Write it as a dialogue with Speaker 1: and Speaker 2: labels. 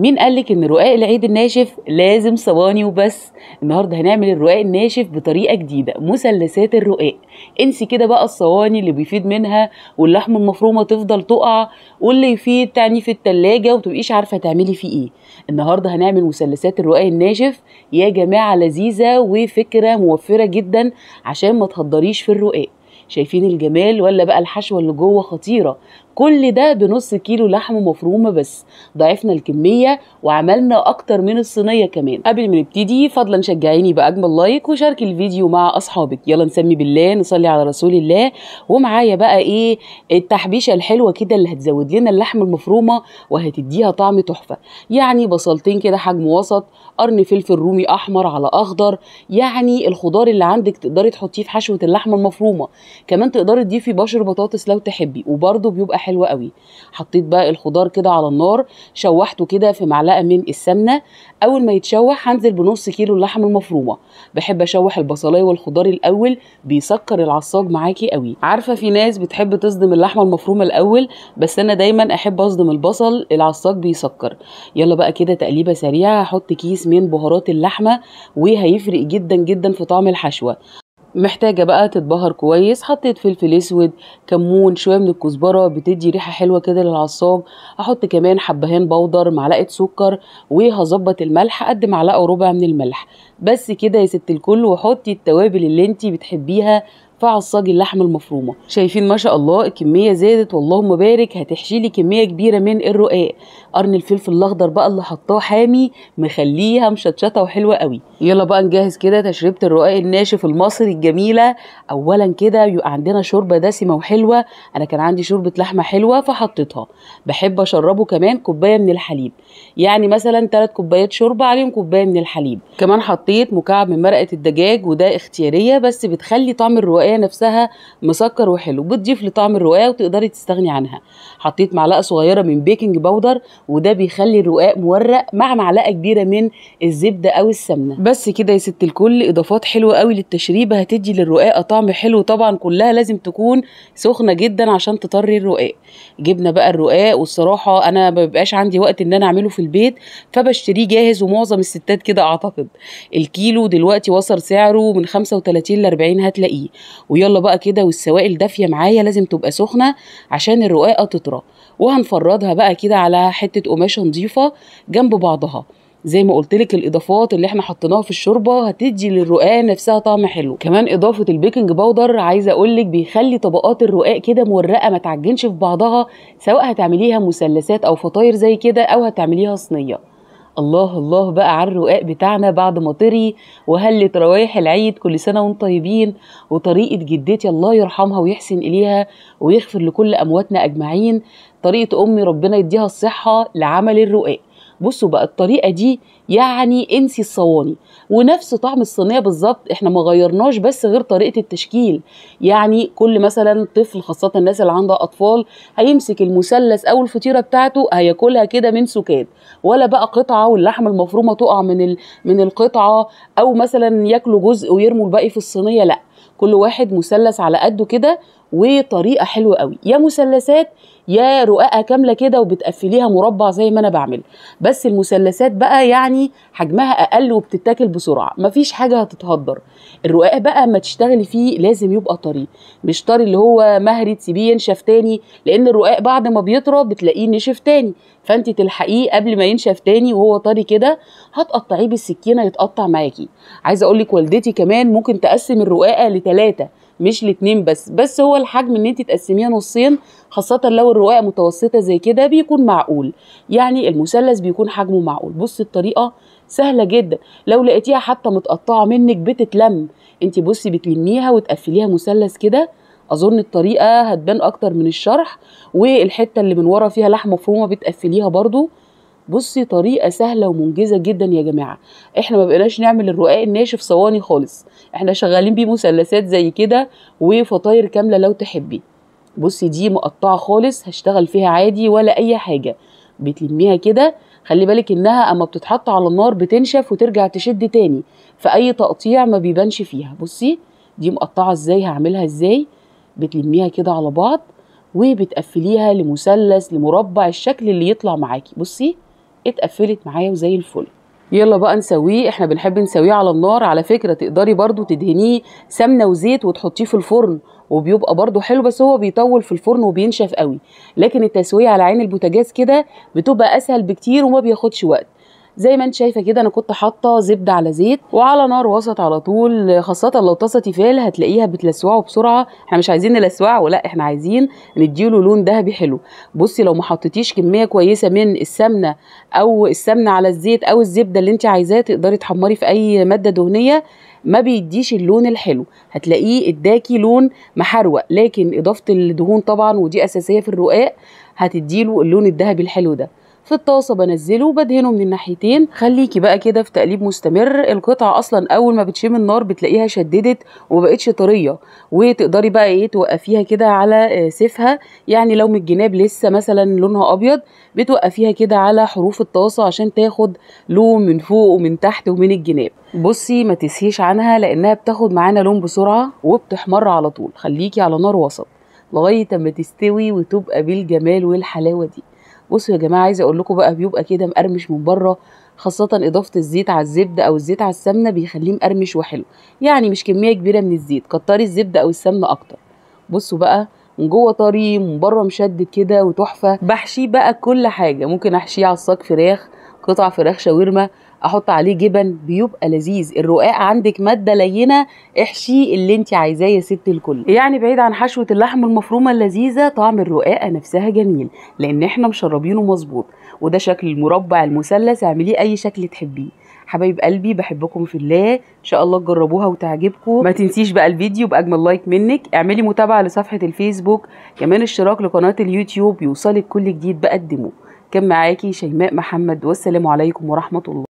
Speaker 1: مين قالك ان رقاق العيد الناشف لازم صواني وبس النهارده هنعمل الرقاق الناشف بطريقه جديده مثلثات الرقاق انسي كده بقى الصواني اللي بيفيد منها واللحم المفرومه تفضل تقع واللي يفيد تعني في التلاجة وتبقيش عارفه تعملي فيه ايه النهارده هنعمل مثلثات الرقاق الناشف يا جماعه لذيذه وفكره موفره جدا عشان ما تهضريش في الرقاق شايفين الجمال ولا بقى الحشوه اللي جوه خطيره كل ده بنص كيلو لحم مفرومه بس ضعفنا الكميه وعملنا اكتر من الصينيه كمان قبل ما نبتدي فضلا شجعيني باجمل لايك وشارك الفيديو مع اصحابك يلا نسمي بالله نصلي على رسول الله ومعايا بقى ايه التحبيشه الحلوه كده اللي هتزود لنا اللحم المفرومه وهتديها طعم تحفه يعني بصلتين كده حجم وسط قرن فلفل رومي احمر على اخضر يعني الخضار اللي عندك تقدري تحطيه في حشوه اللحمه المفرومه كمان تقدري تضيفي بشر بطاطس لو تحبي وبرده بيبقى حلوه قوي حطيت بقى الخضار كده على النار شوحته كده في معلقه من السمنه اول ما يتشوح هنزل بنص كيلو اللحم المفرومه بحب اشوح البصلايه والخضار الاول بيسكر العصاج معاكي قوي عارفه في ناس بتحب تصدم اللحمه المفرومه الاول بس انا دايما احب اصدم البصل العصاج بيسكر يلا بقى كده تقليبه سريعه هحط كيس من بهارات اللحمه وهيفرق جدا جدا في طعم الحشوه محتاجة بقى تتبهر كويس حطيت فلفل اسود كمون شوية من الكزبرة بتدي ريحة حلوة كده للعصاب هحط كمان حبهان بودر معلقة سكر وهظبط الملح قد معلقة وربع من الملح بس كده يا ست الكل وحطي التوابل اللي انتي بتحبيها فعصاجي اللحمه المفرومه شايفين ما شاء الله الكميه زادت والله بارك هتحشي لي كميه كبيره من الرقاق قرن الفلفل الاخضر بقى اللي حطاه حامي مخليها مشطشطه وحلوه قوي يلا بقى نجهز كده تشربة الرقاق الناشف المصري الجميله اولا كده يبقى عندنا شوربه دسمه وحلوه انا كان عندي شوربه لحمه حلوه فحطيتها بحب اشربه كمان كوبايه من الحليب يعني مثلا 3 كوبايات شوربه عليهم كوبايه من الحليب كمان حطيت مكعب من مرقه الدجاج وده اختياريه بس بتخلي طعم الرقاق الروايه نفسها مسكر وحلو بتضيف لطعم الروايه وتقدري تستغني عنها حطيت معلقه صغيره من بيكنج باودر وده بيخلي الرقاق مورق مع معلقه كبيره من الزبده او السمنه بس كده يا ست الكل اضافات حلوه قوي للتشريبه هتدي للرقاقه طعم حلو طبعا كلها لازم تكون سخنه جدا عشان تطري الرقاق جبنا بقى الرقاق والصراحه انا ما بيبقاش عندي وقت ان انا اعمله في البيت فبشتريه جاهز ومعظم الستات كده اعتقد الكيلو دلوقتي وصل سعره من 35 ل 40 هتلاقيه ويلا بقى كده والسوائل دافيه معايا لازم تبقى سخنه عشان الرقاقه تطرى وهنفردها بقى كده على حته قماشه نظيفه جنب بعضها زي ما قلت لك الاضافات اللي احنا حطيناها في الشوربه هتدي للرقاق نفسها طعم حلو كمان اضافه البيكنج باودر عايزه اقول لك بيخلي طبقات الرقاق كده مورقه ما تعجنش في بعضها سواء هتعمليها مثلثات او فطاير زي كده او هتعمليها صينيه الله الله بقى على الرقاق بتاعنا بعد ما طري وهلت روايح العيد كل سنة وانتم طيبين وطريقة جدتي الله يرحمها ويحسن إليها ويغفر لكل أمواتنا أجمعين طريقة أمي ربنا يديها الصحة لعمل الرقاق بصوا بقى الطريقه دي يعني انسي الصواني ونفس طعم الصينيه بالظبط احنا ما غيرناش بس غير طريقه التشكيل يعني كل مثلا طفل خاصه الناس اللي عندها اطفال هيمسك المثلث او الفطيره بتاعته هياكلها كده من سكات ولا بقى قطعه واللحمه المفرومه تقع من من القطعه او مثلا ياكلوا جزء ويرموا الباقي في الصينيه لا كل واحد مثلث على قده كده وطريقه حلوه قوي يا مثلثات يا رقاقه كامله كده وبتقفليها مربع زي ما انا بعمل بس المثلثات بقى يعني حجمها اقل وبتتاكل بسرعه مفيش حاجه هتتهدر الرقاق بقى ما تشتغلي فيه لازم يبقى طري مش طري اللي هو مهري تسيبيه ينشف تاني لان الرقاق بعد ما بيطرى بتلاقيه نشف تاني فانت تلحقيه قبل ما ينشف تاني وهو طري كده هتقطعيه بالسكينه يتقطع معاكي عايزه اقول لك والدتي كمان ممكن تقسم الرقاقه لثلاثه مش لاتنين بس بس هو الحجم ان انت تقسميها نصين خاصه لو الروايه متوسطه زي كده بيكون معقول يعني المثلث بيكون حجمه معقول بصي الطريقه سهله جدا لو لقيتيها حتى متقطعه منك بتتلم انت بصي بتلميها وتقفليها مثلث كده اظن الطريقه هتبان اكتر من الشرح والحته اللي من ورا فيها لحمه مفرومه بتقفليها برده بصي طريقه سهله ومنجزه جدا يا جماعه احنا ما بقيناش نعمل الرقاق الناشف صواني خالص احنا شغالين بيه مثلثات زي كده وفطاير كامله لو تحبي بصي دي مقطعه خالص هشتغل فيها عادي ولا اي حاجه بتلميها كده خلي بالك انها اما بتتحط على النار بتنشف وترجع تشد تاني فاي تقطيع ما بيبانش فيها بصي دي مقطعه ازاي هعملها ازاي بتلميها كده على بعض وبتقفليها لمثلث لمربع الشكل اللي يطلع معاكي بصي اتقفلت معايا وزي الفل يلا بقى نسويه احنا بنحب نسويه على النار على فكره تقدري برضو تدهنيه سمنه وزيت وتحطيه في الفرن وبيبقى برضو حلو بس هو بيطول في الفرن وبينشف قوي لكن التسويه على عين البوتاجاز كده بتبقى اسهل بكتير وما بياخدش وقت زي ما انت شايفه كده انا كنت حاطه زبده على زيت وعلى نار وسط على طول خاصه لو طاسه تيفال هتلاقيها بتلسوعه بسرعه احنا مش عايزين نلسوعه لا احنا عايزين نديله لون ذهبي حلو بصي لو ما حطيتيش كميه كويسه من السمنه او السمنه على الزيت او الزبده اللي انت عايزاه تقدري تحمري في اي ماده دهنيه ما بيديش اللون الحلو هتلاقيه اداكي لون محروق لكن اضافه الدهون طبعا ودي اساسيه في الرقاق هتديله اللون الذهبي الحلو ده في الطاسه بنزله وبدهنه من الناحيتين خليكي بقى كده في تقليب مستمر القطعه اصلا اول ما بتشم النار بتلاقيها شددت ومبقتش طريه وتقدري بقى ايه توقفيها كده على آه، سيفها يعني لو من الجناب لسه مثلا لونها ابيض بتوقفيها كده على حروف الطاسه عشان تاخد لون من فوق ومن تحت ومن الجناب بصي ما تسهيش عنها لانها بتاخد معانا لون بسرعه وبتحمر على طول خليكي على نار وسط لغايه اما تستوي وتبقى بالجمال والحلاوه دي بصوا يا جماعه عايزه اقول لكم بقى بيبقى كده مقرمش من بره خاصه اضافه الزيت على الزبده او الزيت على السمنه بيخليه مقرمش وحلو يعني مش كميه كبيره من الزيت كتري الزبده او السمنه اكتر بصوا بقى من جوه طري من بره مشدد كده وتحفه بحشيه بقى كل حاجه ممكن احشيه على الصاج فراخ قطع فراخ شاورما احط عليه جبن بيبقى لذيذ الرقاق عندك ماده لينه احشي اللي انت عايزاه يا ست الكل يعني بعيد عن حشوه اللحم المفرومه اللذيذه طعم الرقاقه نفسها جميل لان احنا مشربينه مظبوط وده شكل المربع المثلث اعمليه اي شكل تحبيه حبايب قلبي بحبكم في الله ان شاء الله تجربوها وتعجبكم ما تنسيش بقى الفيديو باجمل لايك منك اعملي متابعه لصفحه الفيسبوك كمان اشتراك لقناه اليوتيوب يوصلك كل جديد بقدمه كان معاكي شيماء محمد والسلام عليكم ورحمه الله